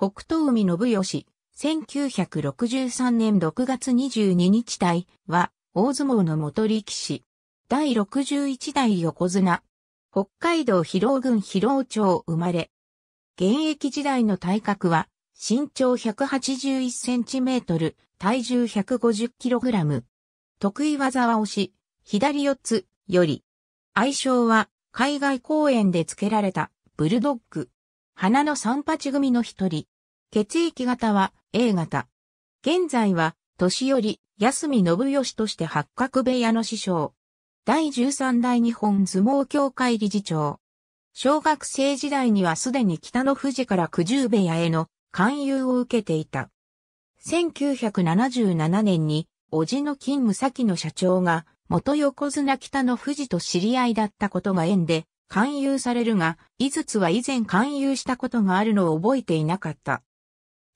北東海信義、1963年6月22日隊は、大相撲の元力士。第61代横綱。北海道広尾郡広尾町生まれ。現役時代の体格は、身長1 8 1トル、体重1 5 0ラム。得意技は押し、左四つ、より。愛称は、海外公演で付けられた、ブルドッグ。花の三八組の一人。血液型は A 型。現在は、年寄り、安見信義として八角部屋の師匠。第13代日本相撲協会理事長。小学生時代にはすでに北の富士から九十部屋への勧誘を受けていた。1977年に、叔父の勤務先の社長が、元横綱北の富士と知り合いだったことが縁で、勧誘されるが、井筒は以前勧誘したことがあるのを覚えていなかった。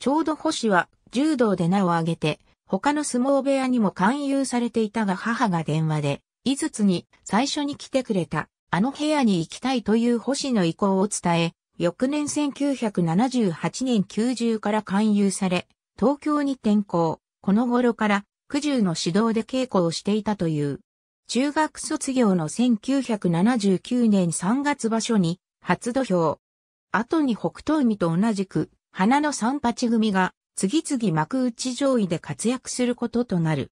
ちょうど星は柔道で名を挙げて、他の相撲部屋にも勧誘されていたが母が電話で、井筒に最初に来てくれた、あの部屋に行きたいという星の意向を伝え、翌年1978年90から勧誘され、東京に転校、この頃から九十の指導で稽古をしていたという。中学卒業の1979年3月場所に初土俵。後に北東海と同じく花の三八組が次々幕内上位で活躍することとなる。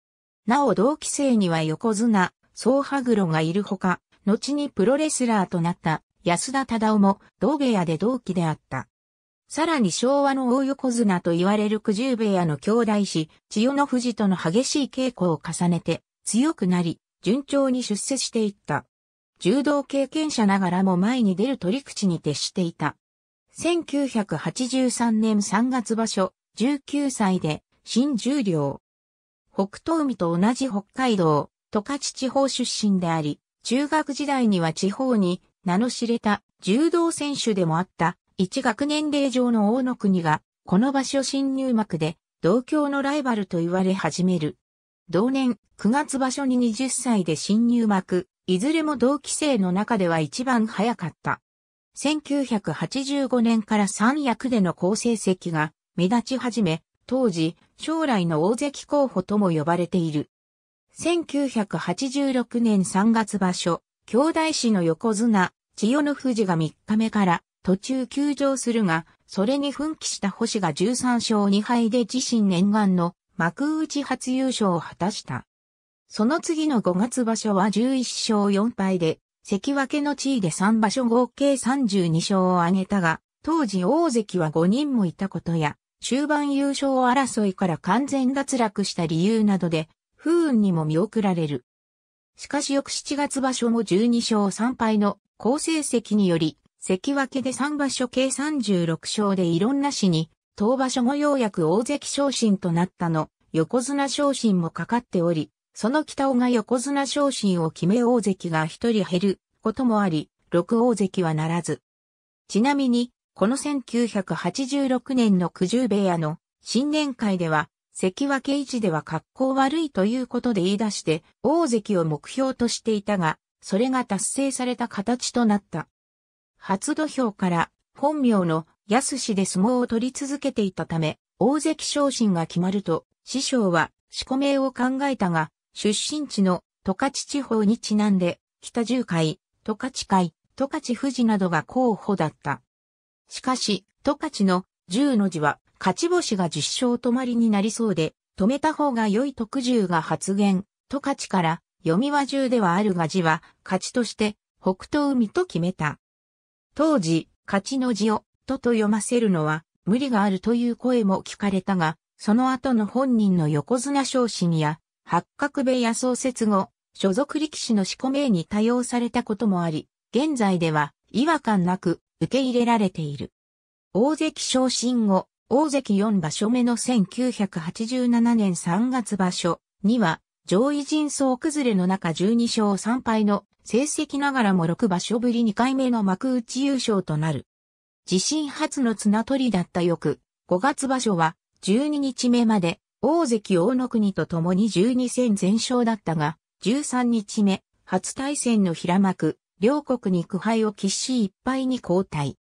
なお同期生には横綱、総羽黒がいるほか、後にプロレスラーとなった安田忠夫も道下屋で同期であった。さらに昭和の大横綱と言われる九十部屋の兄弟子、千代の富士との激しい稽古を重ねて強くなり、順調に出世していった。柔道経験者ながらも前に出る取り口に徹していた。1983年3月場所、19歳で、新十両。北東海と同じ北海道、十勝地方出身であり、中学時代には地方に名の知れた柔道選手でもあった、一学年齢上の大野国が、この場所新入幕で、同郷のライバルと言われ始める。同年、9月場所に20歳で新入幕、いずれも同期生の中では一番早かった。1985年から三役での好成績が目立ち始め、当時、将来の大関候補とも呼ばれている。1986年3月場所、兄弟子の横綱、千代の富士が3日目から途中休場するが、それに奮起した星が13勝2敗で自身念願の幕内初優勝を果たした。その次の5月場所は11勝4敗で関脇の地位で3場所合計32勝を挙げたが、当時大関は5人もいたことや、終盤優勝争いから完全脱落した理由などで、不運にも見送られる。しかし翌7月場所も12勝3敗の好成績により、関脇で3場所計36勝でいろんなしに、当場所後ようやく大関昇進となったの、横綱昇進もかかっており、その北尾が横綱昇進を決め大関が一人減ることもあり、六大関はならず。ちなみに、この1986年の九十部屋の新年会では、関脇一では格好悪いということで言い出して、大関を目標としていたが、それが達成された形となった。初土俵から本名の安氏で相撲を取り続けていたため、大関昇進が決まると、師匠は、仕込めを考えたが、出身地の十勝地方にちなんで、北十海、十勝海、十勝富士などが候補だった。しかし、十勝の十の字は、勝ち星が十勝止まりになりそうで、止めた方が良い特十が発言、十勝から読みは十ではあるが字は、勝ちとして、北東海と決めた。当時、勝ちの字を、とと読ませるのは、無理があるという声も聞かれたが、その後の本人の横綱昇進や、八角部屋創設後、所属力士の四股名に多用されたこともあり、現在では違和感なく受け入れられている。大関昇進後、大関4場所目の1987年3月場所には、上位陣層崩れの中12勝3敗の成績ながらも6場所ぶり2回目の幕内優勝となる。自身初の綱取りだった翌、5月場所は12日目まで大関大の国と共に12戦全勝だったが、13日目、初対戦の平幕、両国に苦敗を喫し一敗に交代。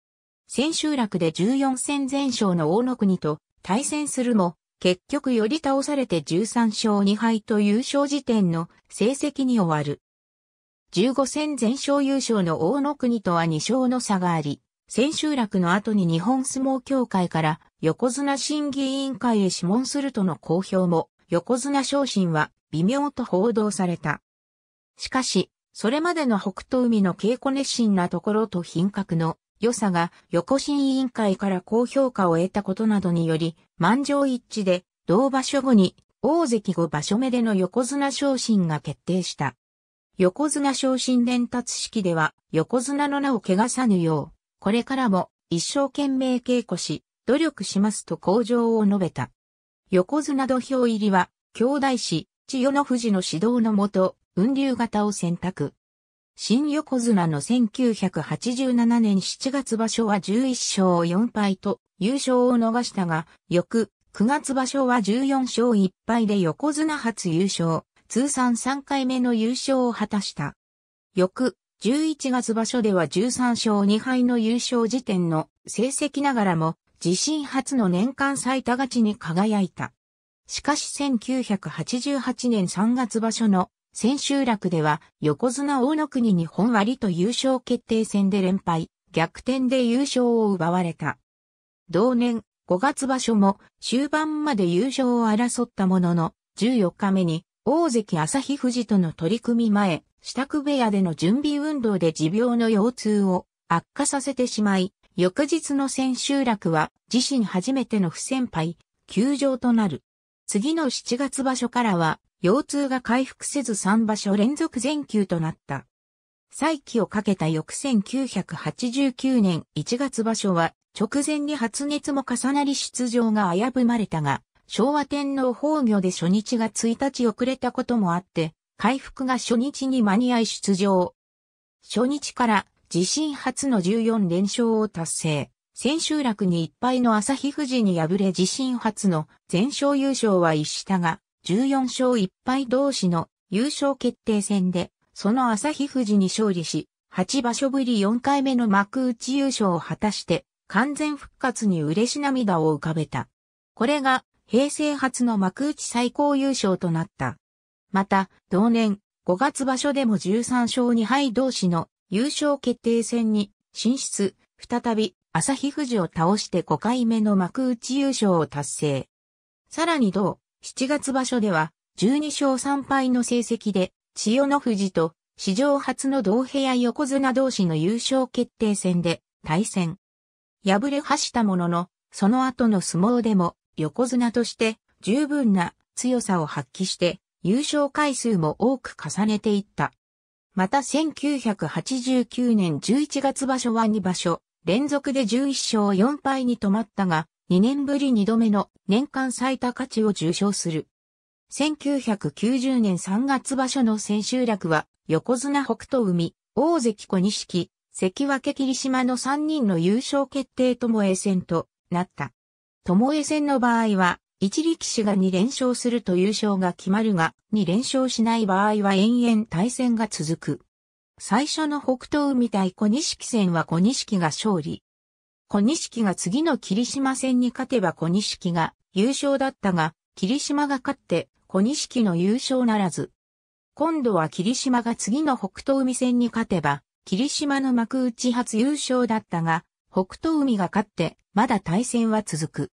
千秋楽で14戦全勝の大の国と対戦するも、結局より倒されて13勝2敗と優勝時点の成績に終わる。15戦全勝優勝の大の国とは2勝の差があり、千秋楽の後に日本相撲協会から横綱審議委員会へ諮問するとの公表も、横綱昇進は微妙と報道された。しかし、それまでの北東海の稽古熱心なところと品格の良さが横審委員会から高評価を得たことなどにより、満場一致で同場所後に大関5場所目での横綱昇進が決定した。横綱昇進伝達式では横綱の名を汚さぬよう、これからも一生懸命稽古し、努力しますと向上を述べた。横綱土俵入りは、兄弟子、千代の富士の指導のもと、雲流型を選択。新横綱の1987年7月場所は11勝4敗と優勝を逃したが、翌9月場所は14勝1敗で横綱初優勝、通算3回目の優勝を果たした。翌11月場所では13勝2敗の優勝時点の成績ながらも自身初の年間最多勝ちに輝いた。しかし1988年3月場所の千秋楽では横綱大野国に本割と優勝決定戦で連敗、逆転で優勝を奪われた。同年5月場所も終盤まで優勝を争ったものの14日目に大関朝日富士との取り組み前、支度部屋での準備運動で持病の腰痛を悪化させてしまい、翌日の千秋楽は自身初めての不先輩、休場となる。次の7月場所からは、腰痛が回復せず3場所連続全休となった。再起をかけた翌1989年1月場所は、直前に発熱も重なり出場が危ぶまれたが、昭和天皇崩御で初日が1日遅れたこともあって、回復が初日に間に合い出場。初日から自身初の14連勝を達成。千秋楽に1敗の朝日富士に敗れ自身初の全勝優勝は一したが、14勝1敗同士の優勝決定戦で、その朝日富士に勝利し、8場所ぶり4回目の幕内優勝を果たして、完全復活に嬉し涙を浮かべた。これが平成初の幕内最高優勝となった。また、同年、5月場所でも13勝2敗同士の優勝決定戦に進出、再び朝日富士を倒して5回目の幕内優勝を達成。さらに同、7月場所では12勝3敗の成績で千代の富士と史上初の同部屋横綱同士の優勝決定戦で対戦。敗れはしたものの、その後の相撲でも横綱として十分な強さを発揮して優勝回数も多く重ねていった。また1989年11月場所は2場所、連続で11勝4敗に止まったが、2年ぶり2度目の年間最多価値を受賞する。1990年3月場所の千秋楽は、横綱北斗海、大関小錦、関脇霧島の3人の優勝決定とも栄戦となった。友江戦の場合は、一力士が2連勝すると優勝が決まるが、2連勝しない場合は延々対戦が続く。最初の北東海対小錦戦は小錦が勝利。小錦が次の霧島戦に勝てば小錦が優勝だったが、霧島が勝って小錦の優勝ならず。今度は霧島が次の北東海戦に勝てば、霧島の幕内初優勝だったが、北東海が勝って、まだ対戦は続く。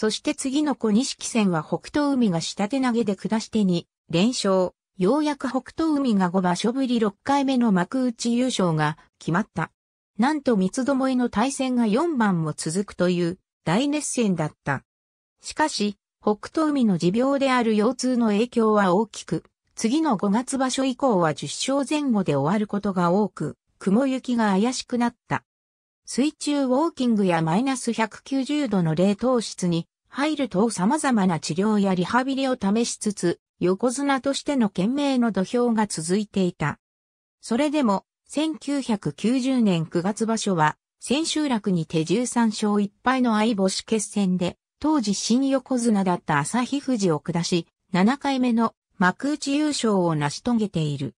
そして次の小錦戦は北東海が下手投げで下して2連勝。ようやく北東海が5場所ぶり6回目の幕内優勝が決まった。なんと三つどもえの対戦が4番も続くという大熱戦だった。しかし、北東海の持病である腰痛の影響は大きく、次の5月場所以降は10勝前後で終わることが多く、雲行きが怪しくなった。水中ウォーキングやマイナス190度の冷凍室に入ると様々な治療やリハビリを試しつつ、横綱としての懸命の土俵が続いていた。それでも、1990年9月場所は、千秋楽に手13勝1敗の相星決戦で、当時新横綱だった朝日富士を下し、7回目の幕内優勝を成し遂げている。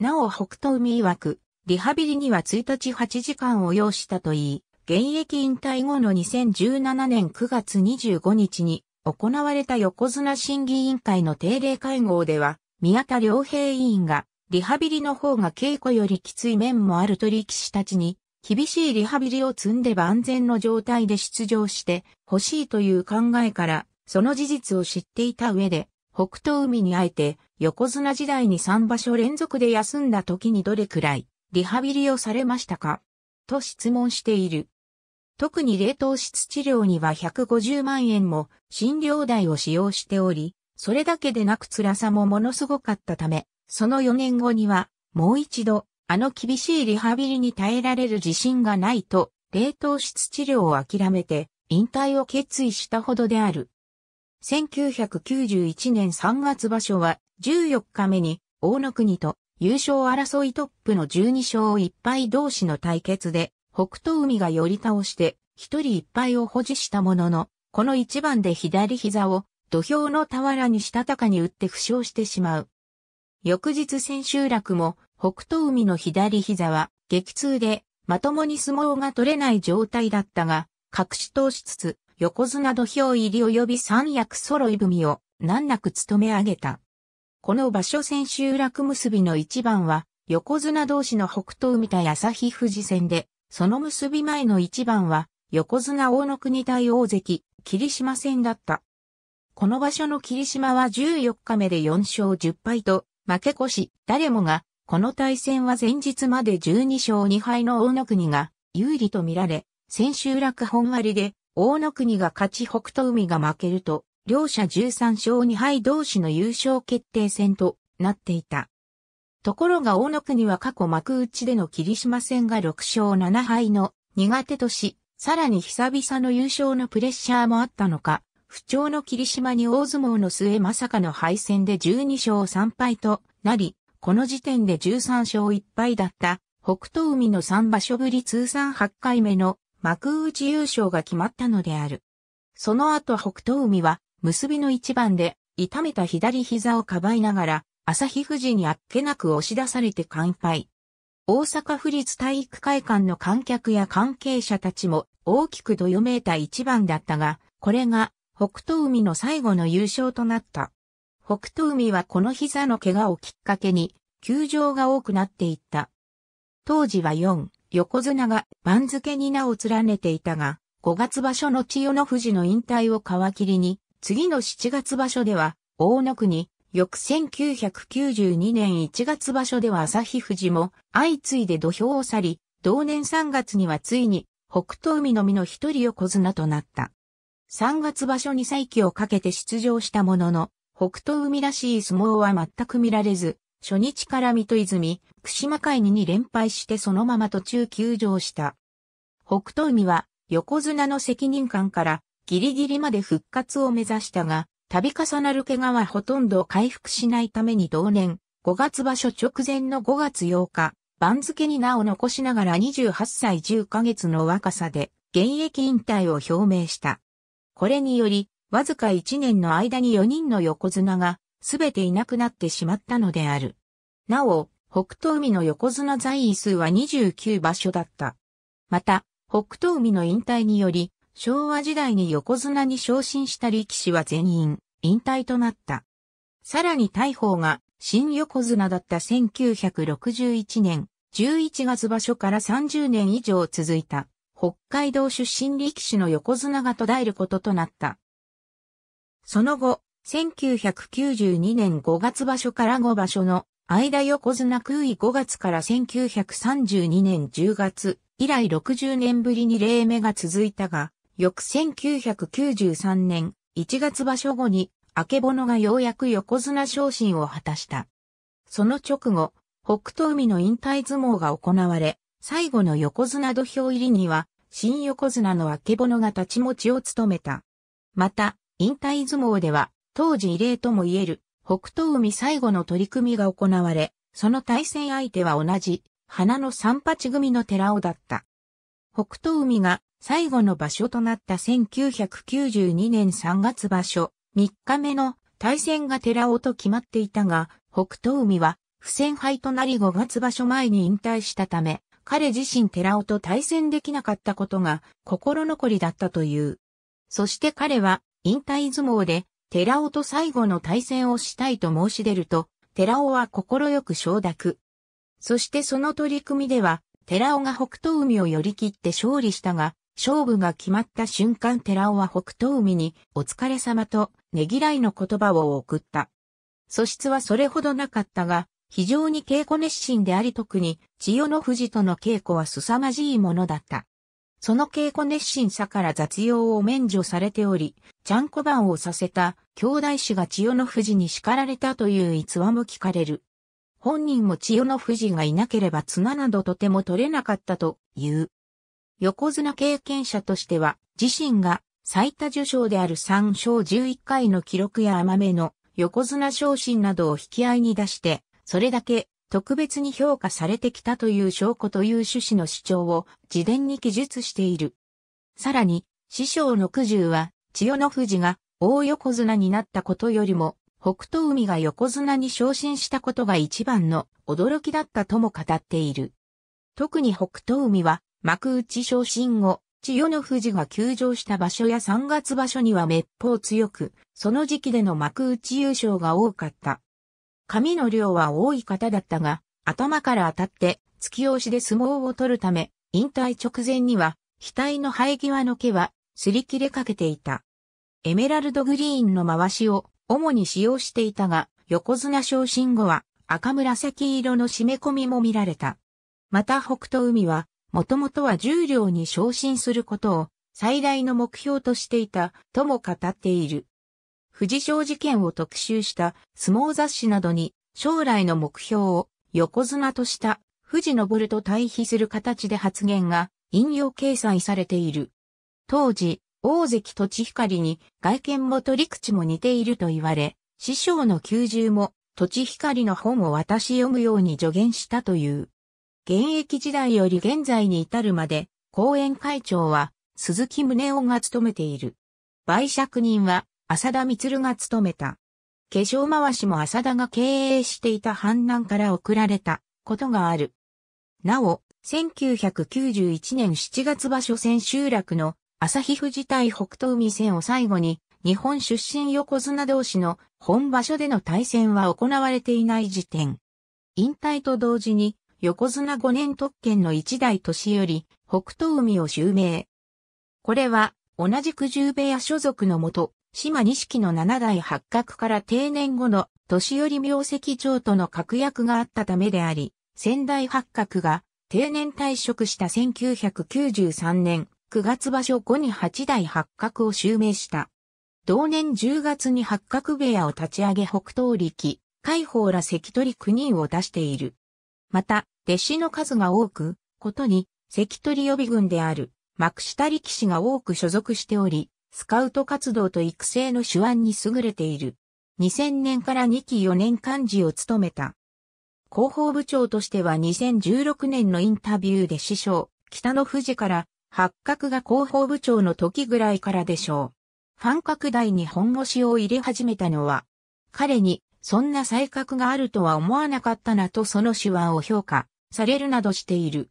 なお北斗海曰く、リハビリには1日8時間を要したといい、現役引退後の2017年9月25日に行われた横綱審議委員会の定例会合では、宮田良平委員が、リハビリの方が稽古よりきつい面もあると力士たちに、厳しいリハビリを積んで万全の状態で出場して欲しいという考えから、その事実を知っていた上で、北東海にあえて、横綱時代に3場所連続で休んだ時にどれくらい、リハビリをされましたかと質問している。特に冷凍室治療には150万円も診療代を使用しており、それだけでなく辛さもものすごかったため、その4年後には、もう一度、あの厳しいリハビリに耐えられる自信がないと、冷凍室治療を諦めて、引退を決意したほどである。1991年3月場所は14日目に大野国と優勝争いトップの12勝1敗同士の対決で、北東海が寄り倒して、一人1敗を保持したものの、この一番で左膝を土俵の俵にしたたかに打って負傷してしまう。翌日千秋楽も北東海の左膝は激痛でまともに相撲が取れない状態だったが、隠し通しつつ横綱土俵入り及び三役揃い踏みを難なく務め上げた。この場所千秋楽結びの一番は、横綱同士の北東見た日富士戦で、その結び前の一番は、横綱大野国対大関、霧島戦だった。この場所の霧島は14日目で4勝10敗と、負け越し、誰もが、この対戦は前日まで12勝2敗の大野国が、有利と見られ、千秋楽本割で、大野国が勝ち北東海が負けると、両者13勝2敗同士の優勝決定戦となっていた。ところが大野国は過去幕内での霧島戦が6勝7敗の苦手とし、さらに久々の優勝のプレッシャーもあったのか、不調の霧島に大相撲の末まさかの敗戦で12勝3敗となり、この時点で13勝1敗だった北東海の3場所ぶり通算8回目の幕内優勝が決まったのである。その後北東海は結びの一番で、痛めた左膝をかばいながら、朝日富士にあっけなく押し出されて乾杯。大阪府立体育会館の観客や関係者たちも大きくどよめいた一番だったが、これが北東海の最後の優勝となった。北東海はこの膝の怪我をきっかけに、球場が多くなっていった。当時は4、横綱が番付に名を連ねていたが、5月場所の千代の富士の引退を皮切りに、次の7月場所では、大野国、翌1992年1月場所では日富士も相次いで土俵を去り、同年3月にはついに北東海のみの一人横綱となった。3月場所に再起をかけて出場したものの、北東海らしい相撲は全く見られず、初日から水戸泉、串間海に2連敗してそのまま途中休場した。北東海は横綱の責任感からギリギリまで復活を目指したが、度重なる怪我はほとんど回復しないために同年、5月場所直前の5月8日、番付に名を残しながら28歳10ヶ月の若さで、現役引退を表明した。これにより、わずか1年の間に4人の横綱が、すべていなくなってしまったのである。なお、北東海の横綱在位数は29場所だった。また、北東海の引退により、昭和時代に横綱に昇進した力士は全員、引退となった。さらに大鵬が、新横綱だった1961年、11月場所から30年以上続いた、北海道出身力士の横綱が途絶えることとなった。その後、1992年5月場所から5場所の間横綱空位5月から1932年10月以来60年ぶりに例明が続いたが、翌1993年1月場所後に、あけぼのがようやく横綱昇進を果たした。その直後、北東海の引退相撲が行われ、最後の横綱土俵入りには、新横綱のあけぼのが立ち持ちを務めた。また、引退相撲では、当時異例とも言える、北東海最後の取り組みが行われ、その対戦相手は同じ、花の三八組の寺尾だった。北東海が最後の場所となった1992年3月場所、3日目の対戦が寺尾と決まっていたが、北東海は不戦敗となり5月場所前に引退したため、彼自身寺尾と対戦できなかったことが心残りだったという。そして彼は引退相撲で寺尾と最後の対戦をしたいと申し出ると、寺尾は心よく承諾。そしてその取り組みでは、寺尾が北東海を寄り切って勝利したが、勝負が決まった瞬間寺尾は北東海にお疲れ様とねぎらいの言葉を送った。素質はそれほどなかったが、非常に稽古熱心であり特に千代の富士との稽古は凄まじいものだった。その稽古熱心さから雑用を免除されており、ちゃんこ番をさせた兄弟子が千代の富士に叱られたという逸話も聞かれる。本人も千代の富士がいなければ綱などとても取れなかったという。横綱経験者としては、自身が最多受賞である3勝11回の記録や甘めの横綱昇進などを引き合いに出して、それだけ特別に評価されてきたという証拠という趣旨の主張を事前に記述している。さらに、師匠の九十は、千代の富士が大横綱になったことよりも、北東海が横綱に昇進したことが一番の驚きだったとも語っている。特に北東海は幕内昇進後、千代の富士が休場した場所や三月場所には滅法強く、その時期での幕内優勝が多かった。髪の量は多い方だったが、頭から当たって突き押しで相撲を取るため、引退直前には、額の生え際の毛は、擦り切れかけていた。エメラルドグリーンの回しを主に使用していたが、横綱昇進後は赤紫色の締め込みも見られた。また北斗海はもともとは重量両に昇進することを最大の目標としていたとも語っている。藤章事件を特集した相撲雑誌などに将来の目標を横綱とした藤昇と対比する形で発言が引用掲載されている。当時、大関と地光に外見も取り口も似ていると言われ、師匠の九十も土地光の本を私読むように助言したという。現役時代より現在に至るまで、後援会長は鈴木宗男が務めている。売借人は浅田光が務めた。化粧回しも浅田が経営していた反乱から送られたことがある。なお、1991年7月場所戦集落の朝日富士対北東海戦を最後に日本出身横綱同士の本場所での対戦は行われていない時点。引退と同時に横綱5年特権の一代年より、北東海を襲名。これは、同じく十部屋所属のもと、島錦の七代八角から定年後の年寄り名跡長との確約があったためであり、仙台八角が定年退職した1993年9月場所後に八代八角を襲名した。同年10月に八角部屋を立ち上げ北東力、海宝ら関取9人を出している。また、弟子の数が多く、ことに、関取予備軍である、幕下力士が多く所属しており、スカウト活動と育成の手腕に優れている。2000年から2期4年幹事を務めた。広報部長としては2016年のインタビューで師匠、北野富士から、八角が広報部長の時ぐらいからでしょう。ファン拡大に本腰を入れ始めたのは、彼にそんな才覚があるとは思わなかったなとその手腕を評価されるなどしている。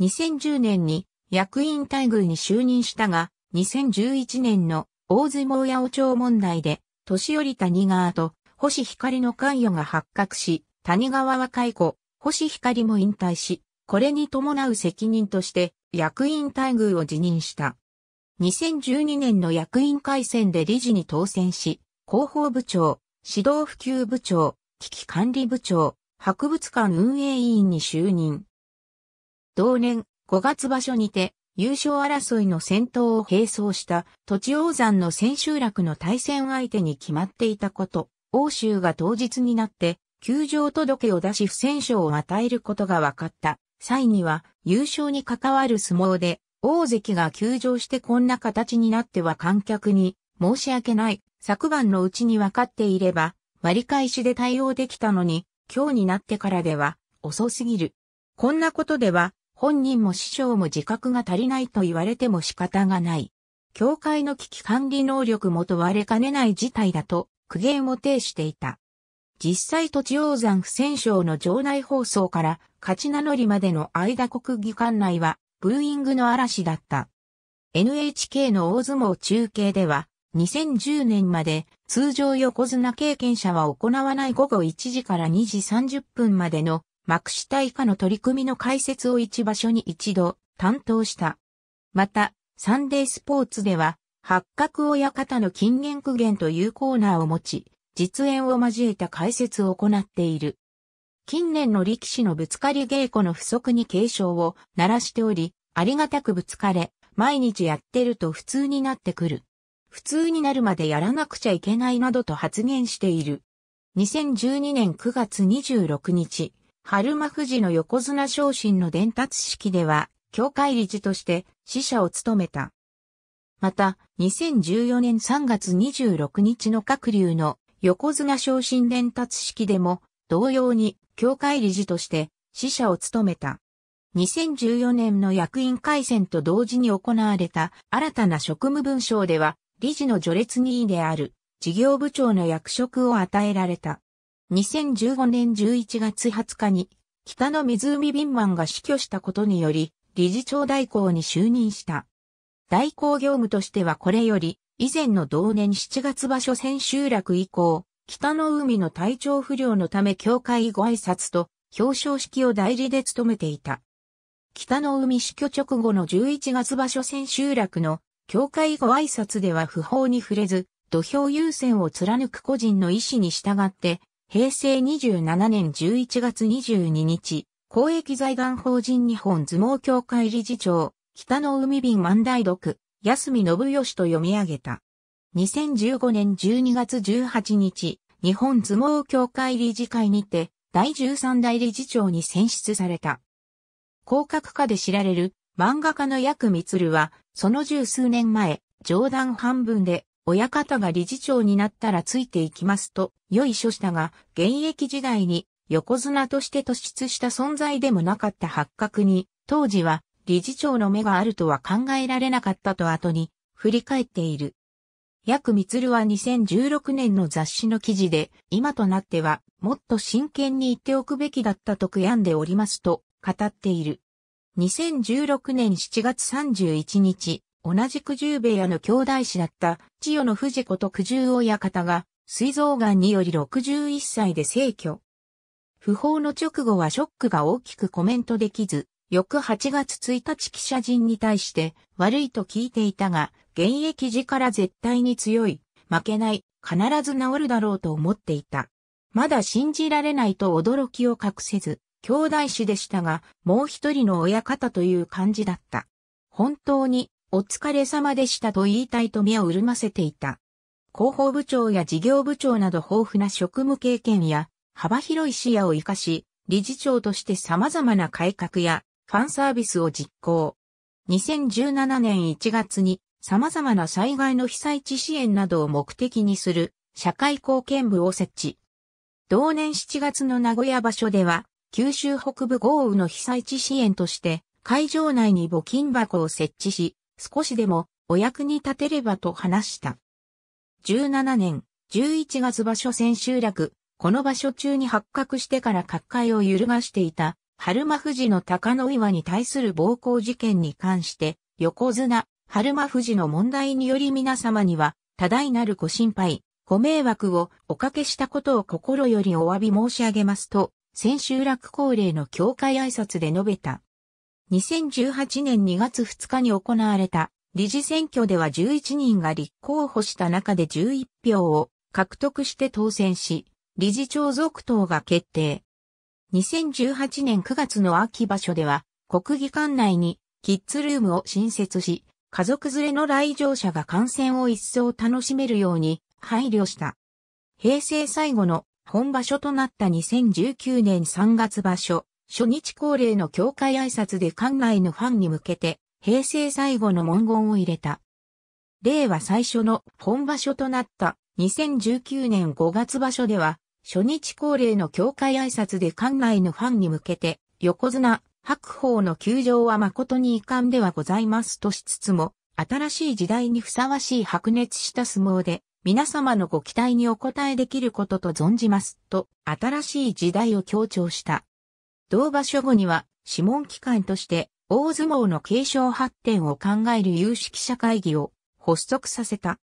2010年に役員待遇に就任したが、2011年の大相撲八王朝問題で、年寄り谷川と星光の関与が発覚し、谷川は解雇、星光も引退し、これに伴う責任として役員待遇を辞任した。2012年の役員改選で理事に当選し、広報部長、指導普及部長、危機管理部長、博物館運営委員に就任。同年5月場所にて優勝争いの戦闘を並走した土地王山の千秋楽の対戦相手に決まっていたこと、欧州が当日になって休場届を出し不戦勝を与えることが分かった際には優勝に関わる相撲で大関が休場してこんな形になっては観客に申し訳ない昨晩のうちに分かっていれば、割り返しで対応できたのに、今日になってからでは、遅すぎる。こんなことでは、本人も師匠も自覚が足りないと言われても仕方がない。教会の危機管理能力も問われかねない事態だと苦言を呈していた。実際土地王山不戦勝の場内放送から勝ち名乗りまでの間国技館内はブーイングの嵐だった。NHK の大相撲中継では2010年まで通常横綱経験者は行わない午後1時から2時30分までの幕下以下の取り組みの解説を一場所に一度担当した。また、サンデースポーツでは、八角親方の金言苦言というコーナーを持ち、実演を交えた解説を行っている。近年の力士のぶつかり稽古の不足に警鐘を鳴らしており、ありがたくぶつかれ、毎日やってると普通になってくる。普通になるまでやらなくちゃいけないなどと発言している。2012年9月26日、春間富士の横綱昇進の伝達式では、協会理事として死者を務めた。また、2014年3月26日の各流の横綱昇進伝達式でも、同様に協会理事として死者を務めた。2014年の役員改選と同時に行われた新たな職務文章では、理事の序列2位である事業部長の役職を与えられた。2015年11月20日に北の湖ビンマンが死去したことにより理事長代行に就任した。代行業務としてはこれより以前の同年7月場所千秋楽以降、北の海の体調不良のため協会ご挨拶と表彰式を代理で務めていた。北の海死去直後の11月場所千秋楽の教会ご挨拶では不法に触れず、土俵優先を貫く個人の意思に従って、平成27年11月22日、公益財団法人日本相撲協会理事長、北の海便万代読、安見信義と読み上げた。2015年12月18日、日本相撲協会理事会にて、第13代理事長に選出された。広角化で知られる漫画家の薬ルは、その十数年前、冗談半分で、親方が理事長になったらついていきますと、よい書したが、現役時代に、横綱として突出した存在でもなかった発覚に、当時は、理事長の目があるとは考えられなかったと後に、振り返っている。薬ルは2016年の雑誌の記事で、今となっては、もっと真剣に言っておくべきだったと悔やんでおりますと、語っている。2016年7月31日、同じ九十部屋の兄弟子だった千代の藤子と九十親方が、膵臓癌により61歳で逝去。不法の直後はショックが大きくコメントできず、翌8月1日記者陣に対して悪いと聞いていたが、現役時から絶対に強い、負けない、必ず治るだろうと思っていた。まだ信じられないと驚きを隠せず、兄弟子でしたが、もう一人の親方という感じだった。本当に、お疲れ様でしたと言いたいと目を潤ませていた。広報部長や事業部長など豊富な職務経験や、幅広い視野を活かし、理事長として様々な改革や、ファンサービスを実行。2017年1月に、様々な災害の被災地支援などを目的にする、社会貢献部を設置。同年7月の名古屋場所では、九州北部豪雨の被災地支援として、会場内に募金箱を設置し、少しでもお役に立てればと話した。17年11月場所千秋楽、この場所中に発覚してから各界を揺るがしていた、春馬富士の高野岩に対する暴行事件に関して、横綱、春馬富士の問題により皆様には、多大なるご心配、ご迷惑をおかけしたことを心よりお詫び申し上げますと、千秋楽恒例の教会挨拶で述べた。2018年2月2日に行われた理事選挙では11人が立候補した中で11票を獲得して当選し、理事長続投が決定。2018年9月の秋場所では、国技館内にキッズルームを新設し、家族連れの来場者が観戦を一層楽しめるように配慮した。平成最後の本場所となった2019年3月場所、初日恒例の協会挨拶で館内のファンに向けて、平成最後の文言を入れた。令和最初の本場所となった2019年5月場所では、初日恒例の協会挨拶で館内のファンに向けて、横綱、白鵬の球場は誠に遺憾ではございますとしつつも、新しい時代にふさわしい白熱した相撲で、皆様のご期待にお応えできることと存じます、と、新しい時代を強調した。同場所後には、諮問機関として、大相撲の継承発展を考える有識者会議を発足させた。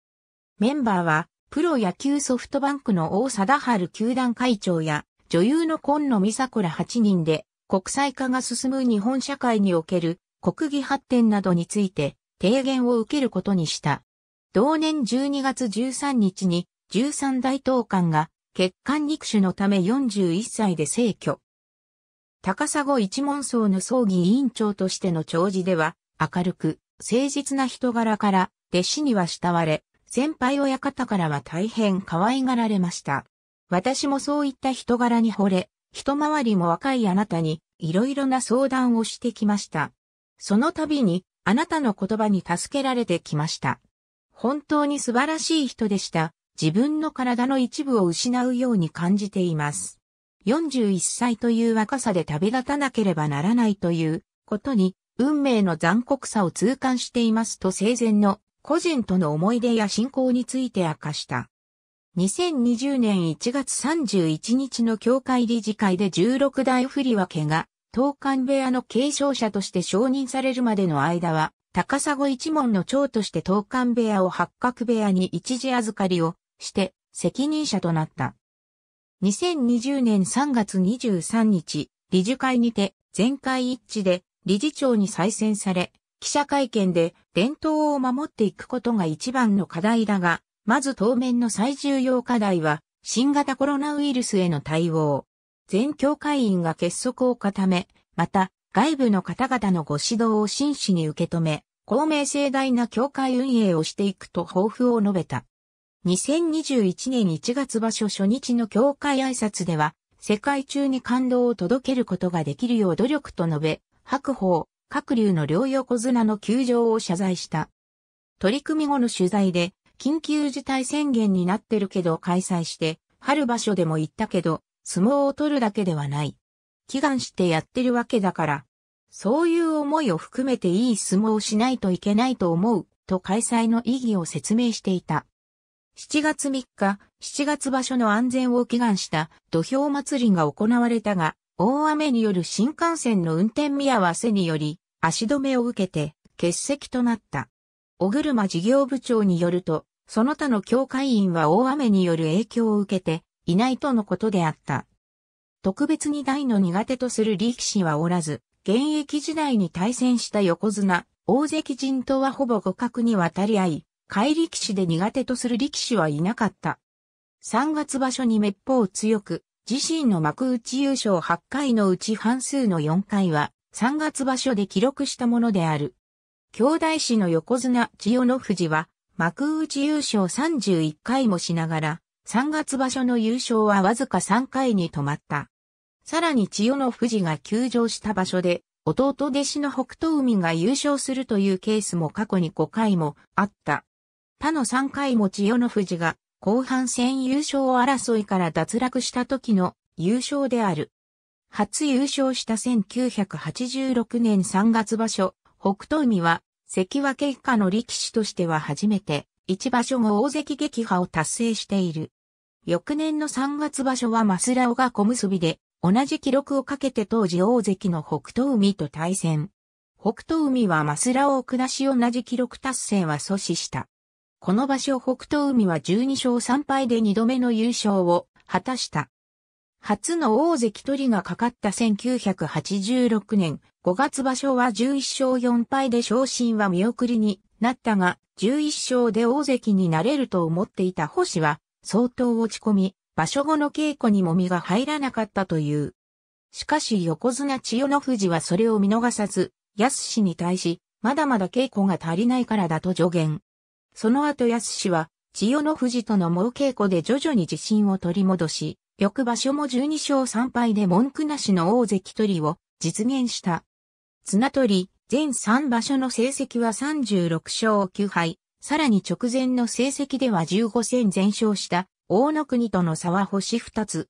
メンバーは、プロ野球ソフトバンクの大貞治球団会長や、女優の今野美佐子ら8人で、国際化が進む日本社会における国技発展などについて提言を受けることにした。同年12月13日に13大統官が血管肉腫のため41歳で逝去。高砂一門層の葬儀委員長としての弔辞では、明るく、誠実な人柄から、弟子には慕われ、先輩親方からは大変可愛がられました。私もそういった人柄に惚れ、一回りも若いあなたに、いろいろな相談をしてきました。その度に、あなたの言葉に助けられてきました。本当に素晴らしい人でした。自分の体の一部を失うように感じています。41歳という若さで旅立たなければならないということに、運命の残酷さを痛感していますと生前の個人との思い出や信仰について明かした。2020年1月31日の教会理事会で16代振り分けが、東館部屋の継承者として承認されるまでの間は、高砂一門の長として東館部屋を八角部屋に一時預かりをして責任者となった。2020年3月23日、理事会にて全会一致で理事長に再選され、記者会見で伝統を守っていくことが一番の課題だが、まず当面の最重要課題は新型コロナウイルスへの対応。全協会員が結束を固め、また外部の方々のご指導を真摯に受け止め、公明正大な協会運営をしていくと抱負を述べた。2021年1月場所初日の協会挨拶では、世界中に感動を届けることができるよう努力と述べ、白鵬、各流の両横綱の休場を謝罪した。取り組み後の取材で、緊急事態宣言になってるけど開催して、春場所でも行ったけど、相撲を取るだけではない。祈願してやってるわけだから。そういう思いを含めていい相撲をしないといけないと思う、と開催の意義を説明していた。7月3日、7月場所の安全を祈願した土俵祭りが行われたが、大雨による新幹線の運転見合わせにより、足止めを受けて、欠席となった。小車事業部長によると、その他の協会員は大雨による影響を受けていないとのことであった。特別に大の苦手とする力士はおらず、現役時代に対戦した横綱、大関陣とはほぼ互角に渡り合い、怪力士で苦手とする力士はいなかった。3月場所に滅法強く、自身の幕内優勝8回のうち半数の4回は、3月場所で記録したものである。兄弟子の横綱千代の富士は、幕内優勝31回もしながら、3月場所の優勝はわずか3回に止まった。さらに千代の富士が休場した場所で、弟弟子の北東海が優勝するというケースも過去に5回もあった。他の3回も千代の富士が後半戦優勝争いから脱落した時の優勝である。初優勝した1986年3月場所、北東海は関脇以下の力士としては初めて、一場所後大関撃破を達成している。翌年の3月場所はマスラオが小結で、同じ記録をかけて当時大関の北東海と対戦。北東海はマスラオを下し同じ記録達成は阻止した。この場所北東海は12勝3敗で2度目の優勝を果たした。初の大関取りがかかった1986年5月場所は11勝4敗で昇進は見送りになったが、11勝で大関になれると思っていた星は、相当落ち込み、場所後の稽古にも身が入らなかったという。しかし横綱千代の富士はそれを見逃さず、安氏に対し、まだまだ稽古が足りないからだと助言。その後安氏は、千代の富士との猛稽古で徐々に自信を取り戻し、翌場所も12勝3敗で文句なしの大関取りを実現した。綱取り、全3場所の成績は36勝9敗、さらに直前の成績では15戦全勝した大野国との差は星2つ。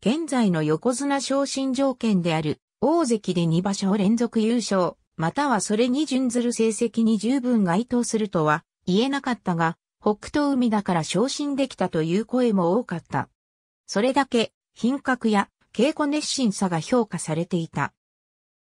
現在の横綱昇進条件である大関で2場所連続優勝、またはそれに準ずる成績に十分該当するとは言えなかったが、北東海だから昇進できたという声も多かった。それだけ品格や稽古熱心さが評価されていた。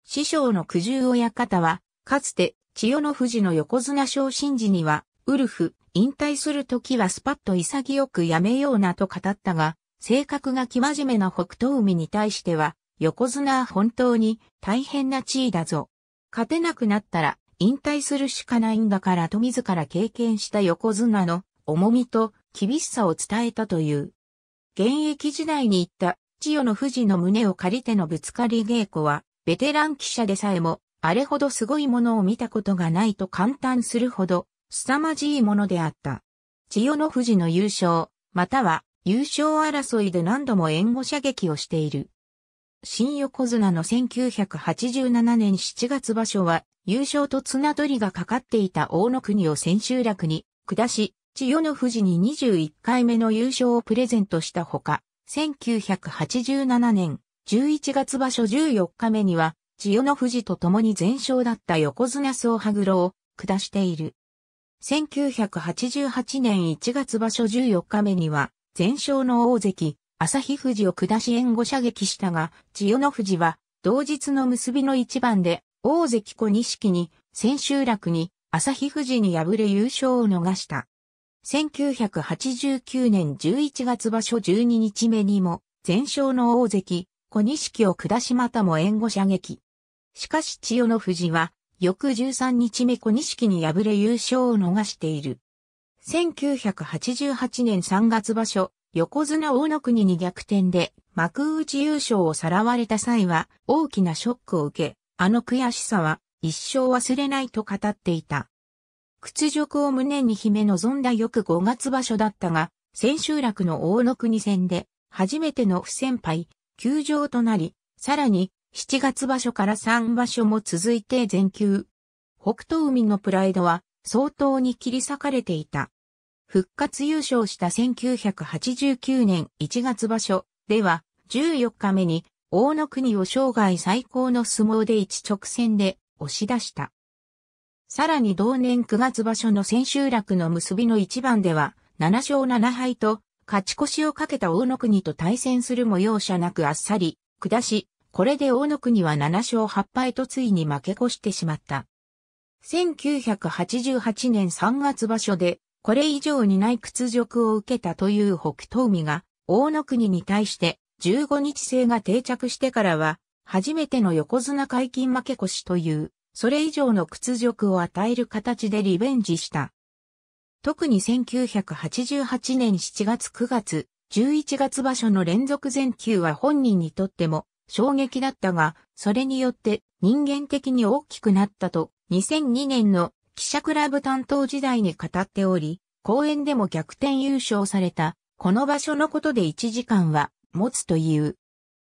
師匠の九十親方は、かつて千代の富士の横綱昇進時には、ウルフ、引退する時はスパッと潔くやめようなと語ったが、性格が生真面目な北東海に対しては、横綱は本当に大変な地位だぞ。勝てなくなったら引退するしかないんだからと自ら経験した横綱の重みと厳しさを伝えたという。現役時代に行った千代の富士の胸を借りてのぶつかり稽古は、ベテラン記者でさえもあれほどすごいものを見たことがないと感嘆するほど、凄まじいものであった。千代の富士の優勝、または優勝争いで何度も援護射撃をしている。新横綱の1987年7月場所は、優勝と綱取りがかかっていた大野国を千秋楽に下し、千代の富士に21回目の優勝をプレゼントしたほか、1987年11月場所14日目には、千代の富士と共に全勝だった横綱総羽黒を下している。1988年1月場所14日目には、全勝の大関、朝日富士を下し援護射撃したが、千代の富士は、同日の結びの一番で、大関小錦に、千秋楽に、朝日富士に敗れ優勝を逃した。1989年11月場所12日目にも、全勝の大関、小錦を下しまたも援護射撃。しかし千代の富士は、翌13日目小錦に敗れ優勝を逃している。1988年3月場所、横綱大野国に逆転で幕内優勝をさらわれた際は大きなショックを受け、あの悔しさは一生忘れないと語っていた。屈辱を胸に秘め望んだ翌5月場所だったが、千秋楽の大野国戦で初めての不戦敗、休場となり、さらに7月場所から3場所も続いて全休。北東海のプライドは相当に切り裂かれていた。復活優勝した1989年1月場所では14日目に大野国を生涯最高の相撲で一直線で押し出した。さらに同年9月場所の千秋楽の結びの一番では7勝7敗と勝ち越しをかけた大野国と対戦するも容赦なくあっさり、下し、これで大野国は7勝8敗とついに負け越してしまった。1988年3月場所で、これ以上にない屈辱を受けたという北東海が、大野国に対して15日制が定着してからは、初めての横綱解禁負け越しという、それ以上の屈辱を与える形でリベンジした。特に1988年7月9月、11月場所の連続全球は本人にとっても衝撃だったが、それによって人間的に大きくなったと2002年の記者クラブ担当時代に語っており、公演でも逆転優勝された、この場所のことで1時間は持つという。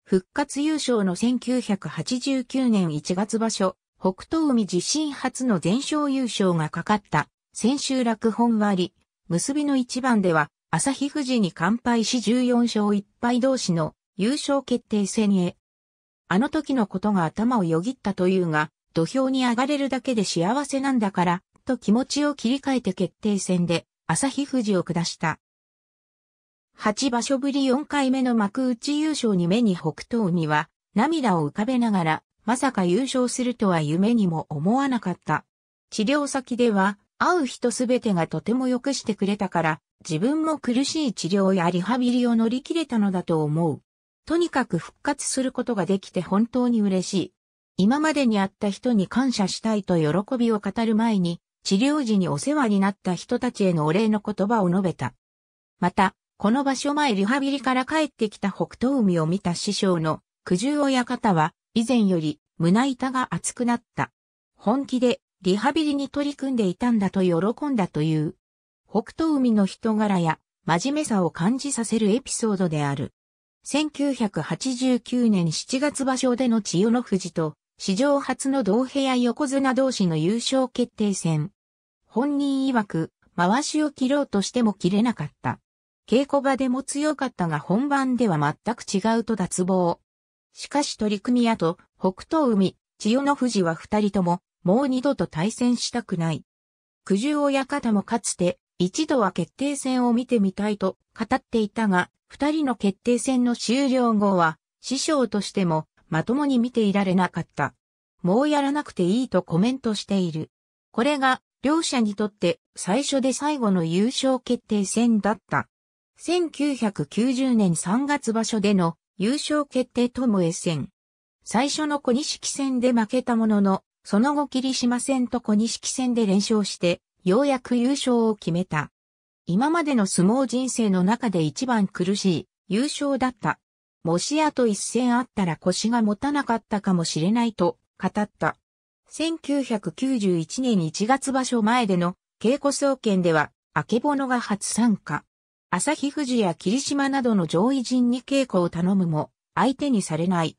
復活優勝の1989年1月場所、北東海地震初の全勝優勝がかかった千秋楽本割、結びの一番では、朝日富士に乾杯し14勝1敗同士の優勝決定戦へ。あの時のことが頭をよぎったというが、土俵に上がれるだけで幸せなんだから、と気持ちを切り替えて決定戦で、朝日富士を下した。8場所ぶり4回目の幕内優勝に目に北東海は、涙を浮かべながら、まさか優勝するとは夢にも思わなかった。治療先では、会う人すべてがとても良くしてくれたから、自分も苦しい治療やリハビリを乗り切れたのだと思う。とにかく復活することができて本当に嬉しい。今までに会った人に感謝したいと喜びを語る前に、治療時にお世話になった人たちへのお礼の言葉を述べた。また、この場所前リハビリから帰ってきた北東海を見た師匠の九十親方は、以前より胸板が厚くなった。本気でリハビリに取り組んでいたんだと喜んだという、北東海の人柄や真面目さを感じさせるエピソードである。1989年7月場所での千代の富士と、史上初の同部屋横綱同士の優勝決定戦。本人曰く、回しを切ろうとしても切れなかった。稽古場でも強かったが本番では全く違うと脱帽。しかし取り組み後、北東海、千代の富士は二人とももう二度と対戦したくない。九十親方もかつて、一度は決定戦を見てみたいと語っていたが、二人の決定戦の終了後は、師匠としても、まともに見ていられなかった。もうやらなくていいとコメントしている。これが、両者にとって最初で最後の優勝決定戦だった。1990年3月場所での優勝決定ともえ戦。最初の小錦戦で負けたものの、その後霧島戦と小錦戦で連勝して、ようやく優勝を決めた。今までの相撲人生の中で一番苦しい優勝だった。もしあと一戦あったら腰が持たなかったかもしれないと語った。1991年1月場所前での稽古総見では、明けぼのが初参加。旭富士や霧島などの上位陣に稽古を頼むも、相手にされない。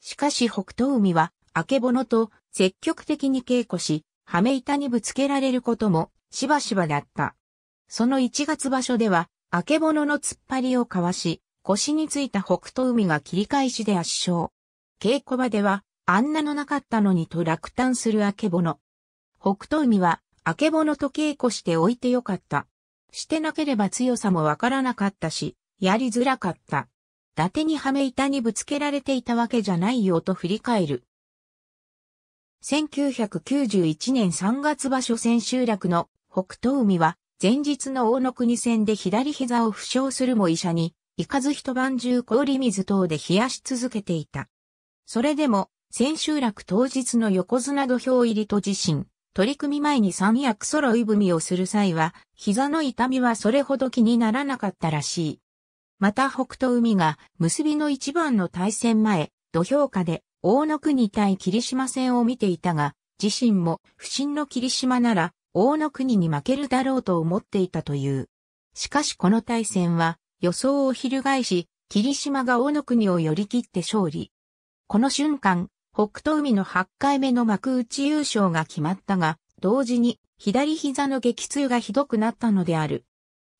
しかし北東海は、あけぼのと積極的に稽古し、はめ板にぶつけられることもしばしばだった。その1月場所では、あけぼのの突っ張りをかわし、腰についた北斗海が切り返しで圧勝。稽古場では、あんなのなかったのにと落胆するあけぼの。北斗海は、あけぼのと稽古しておいてよかった。してなければ強さもわからなかったし、やりづらかった。伊達にはめ板にぶつけられていたわけじゃないよと振り返る。1991年3月場所千秋楽の北東海は前日の大野国戦で左膝を負傷するも医者に行かず一晩中氷水等で冷やし続けていた。それでも千秋楽当日の横綱土俵入りと自身、取り組み前に三役揃い踏みをする際は膝の痛みはそれほど気にならなかったらしい。また北東海が結びの一番の対戦前、土俵下で大野国対霧島戦を見ていたが、自身も不審の霧島なら大野国に負けるだろうと思っていたという。しかしこの対戦は予想を翻し、霧島が大野国を寄り切って勝利。この瞬間、北東海の8回目の幕内優勝が決まったが、同時に左膝の激痛がひどくなったのである。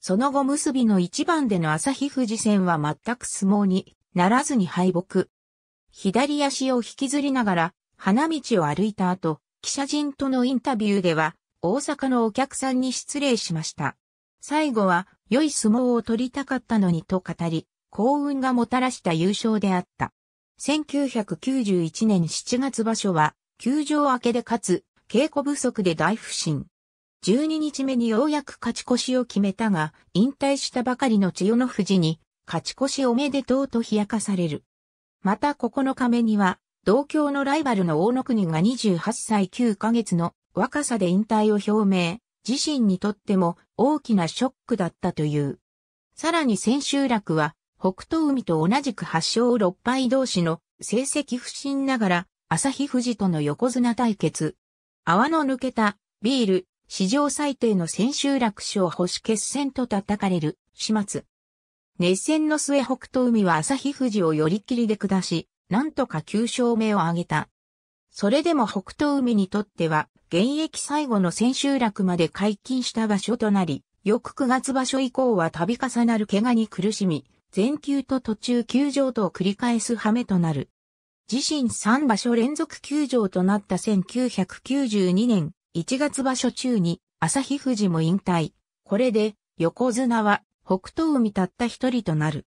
その後結びの一番での朝日富士戦は全く相撲にならずに敗北。左足を引きずりながら、花道を歩いた後、記者陣とのインタビューでは、大阪のお客さんに失礼しました。最後は、良い相撲を取りたかったのにと語り、幸運がもたらした優勝であった。1991年7月場所は、休場明けで勝つ、稽古不足で大不振。12日目にようやく勝ち越しを決めたが、引退したばかりの千代の富士に、勝ち越しおめでとうと冷やかされる。また9日目には、同郷のライバルの大野国が28歳9ヶ月の若さで引退を表明、自身にとっても大きなショックだったという。さらに千秋楽は、北東海と同じく8勝6敗同士の成績不振ながら、朝日富士との横綱対決。泡の抜けた、ビール、史上最低の千秋楽賞保守決戦と叩かれる、始末。熱戦の末北東海は日富士を寄り切りで下し、なんとか9勝目を挙げた。それでも北東海にとっては、現役最後の千秋楽まで解禁した場所となり、翌9月場所以降は度重なる怪我に苦しみ、全休と途中休場とを繰り返す羽目となる。自身3場所連続休場となった1992年1月場所中に朝日富士も引退。これで横綱は北東海たった一人となる。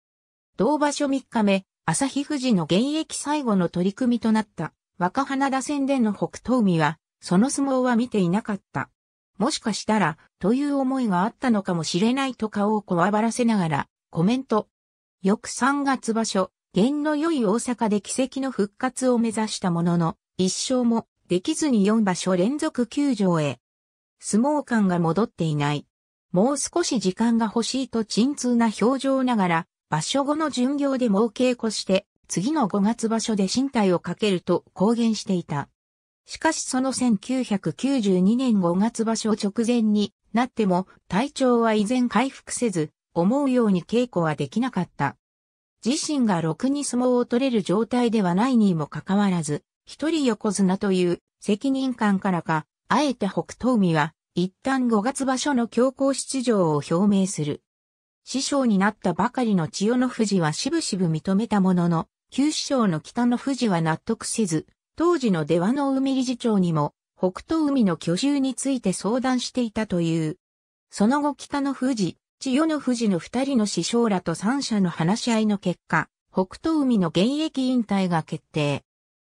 同場所3日目、朝日富士の現役最後の取り組みとなった若花田戦での北東海は、その相撲は見ていなかった。もしかしたら、という思いがあったのかもしれないと顔をこわばらせながら、コメント。翌3月場所、弦の良い大阪で奇跡の復活を目指したものの、一勝もできずに4場所連続休場へ。相撲感が戻っていない。もう少し時間が欲しいと沈痛な表情ながら、場所後の巡業でもう稽古して、次の5月場所で身体をかけると公言していた。しかしその1992年5月場所直前になっても体調は依然回復せず、思うように稽古はできなかった。自身がろくに相撲を取れる状態ではないにもかかわらず、一人横綱という責任感からか、あえて北東海は一旦5月場所の強行出場を表明する。師匠になったばかりの千代の富士はしぶしぶ認めたものの、旧師匠の北の富士は納得せず、当時の出羽の海理事長にも、北東海の居住について相談していたという。その後北の富士、千代の富士の二人の師匠らと三者の話し合いの結果、北東海の現役引退が決定。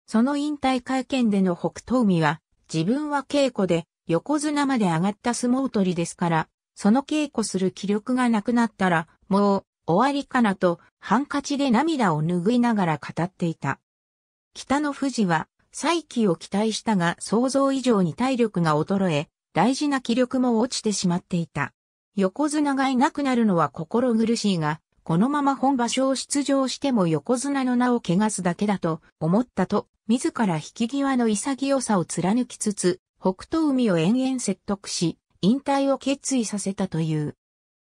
その引退会見での北東海は、自分は稽古で横綱まで上がった相撲取りですから、その稽古する気力がなくなったら、もう、終わりかなと、ハンカチで涙を拭いながら語っていた。北の富士は、再起を期待したが想像以上に体力が衰え、大事な気力も落ちてしまっていた。横綱がいなくなるのは心苦しいが、このまま本場所を出場しても横綱の名を汚すだけだと思ったと、自ら引き際の潔さを貫きつつ、北東海を延々説得し、引退を決意させたという。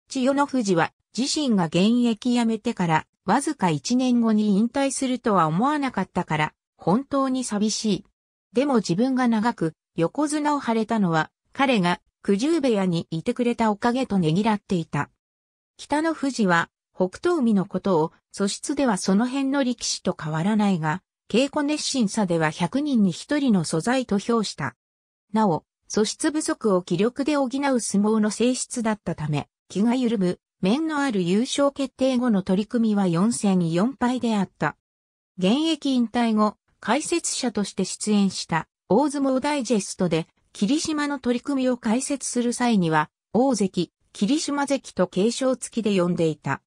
千代の富士は自身が現役辞めてからわずか1年後に引退するとは思わなかったから本当に寂しい。でも自分が長く横綱を張れたのは彼が九十部屋にいてくれたおかげとねぎらっていた。北の富士は北東海のことを素質ではその辺の力士と変わらないが、稽古熱心さでは100人に1人の素材と評した。なお、素質不足を気力で補う相撲の性質だったため、気が緩む、面のある優勝決定後の取り組みは4戦4敗であった。現役引退後、解説者として出演した大相撲ダイジェストで、霧島の取り組みを解説する際には、大関、霧島関と継承付きで呼んでいた。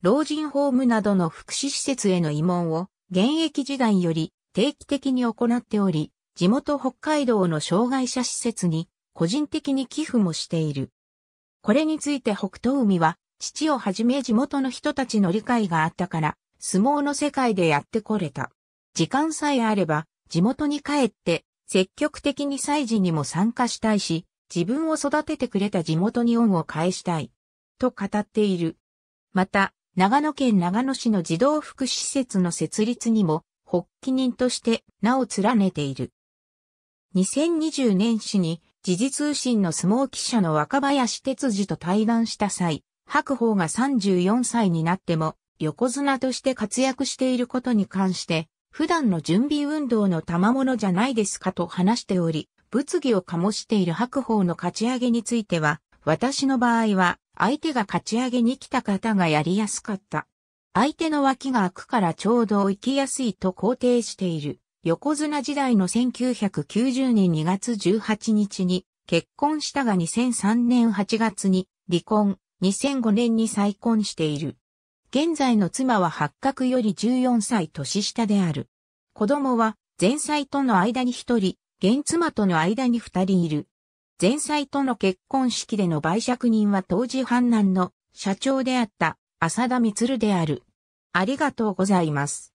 老人ホームなどの福祉施設への慰問を、現役時代より定期的に行っており、地元北海道の障害者施設に個人的に寄付もしている。これについて北東海は、父をはじめ地元の人たちの理解があったから、相撲の世界でやってこれた。時間さえあれば、地元に帰って、積極的に祭事にも参加したいし、自分を育ててくれた地元に恩を返したい。と語っている。また、長野県長野市の児童福祉施設の設立にも、発起人として名を連ねている。2020年始に時事通信の相撲記者の若林哲司と対談した際、白鵬が34歳になっても横綱として活躍していることに関して、普段の準備運動の賜物じゃないですかと話しており、物議を醸している白鵬の勝ち上げについては、私の場合は相手が勝ち上げに来た方がやりやすかった。相手の脇が開くからちょうど行きやすいと肯定している。横綱時代の1990年2月18日に結婚したが2003年8月に離婚、2005年に再婚している。現在の妻は八角より14歳年下である。子供は前妻との間に一人、現妻との間に二人いる。前妻との結婚式での売借人は当時反乱の社長であった浅田光である。ありがとうございます。